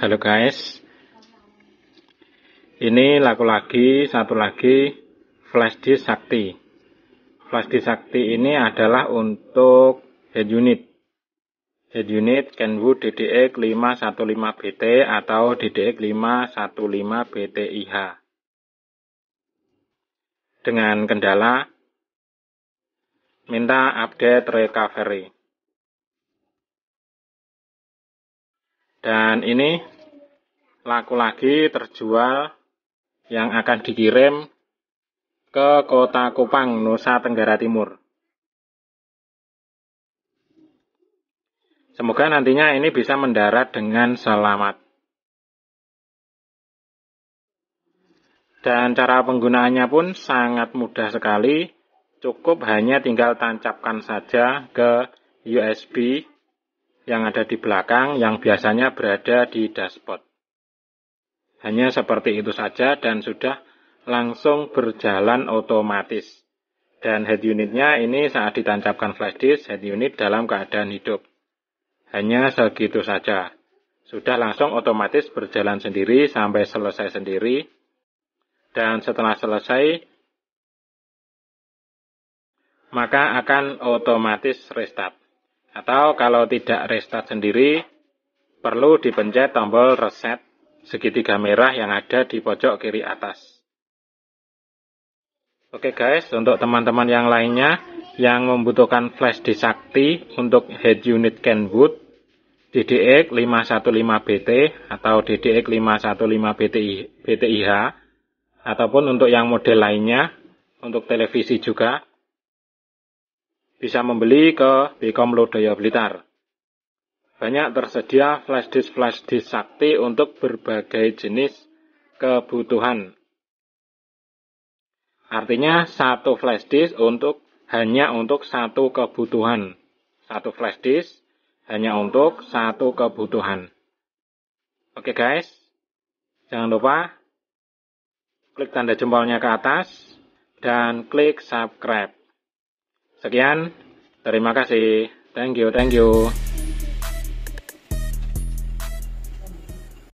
Halo guys Ini laku lagi Satu lagi Flash disk sakti Flash disk sakti ini adalah untuk Head unit Head unit Kenwood DDX 515BT Atau DDX 515BTIH Dengan kendala Minta update recovery Dan ini laku lagi terjual yang akan dikirim ke kota Kupang, Nusa Tenggara Timur. Semoga nantinya ini bisa mendarat dengan selamat. Dan cara penggunaannya pun sangat mudah sekali. Cukup hanya tinggal tancapkan saja ke USB yang ada di belakang yang biasanya berada di dashboard. Hanya seperti itu saja dan sudah langsung berjalan otomatis. Dan head unitnya ini saat ditancapkan flash disk, head unit dalam keadaan hidup. Hanya segitu saja. Sudah langsung otomatis berjalan sendiri sampai selesai sendiri. Dan setelah selesai, maka akan otomatis restart. Atau kalau tidak restart sendiri, perlu dipencet tombol reset segitiga merah yang ada di pojok kiri atas. Oke guys, untuk teman-teman yang lainnya yang membutuhkan flash disakti untuk head unit Kenwood DDX 515BT atau DDX 515BTIH ataupun untuk yang model lainnya untuk televisi juga bisa membeli ke Bekom Lodaya Blitar. Banyak tersedia flash disk flash disk sakti untuk berbagai jenis kebutuhan. Artinya satu flash disk untuk hanya untuk satu kebutuhan. Satu flash disk hanya untuk satu kebutuhan. Oke guys, jangan lupa klik tanda jempolnya ke atas dan klik subscribe. Sekian, terima kasih. Thank you, thank you.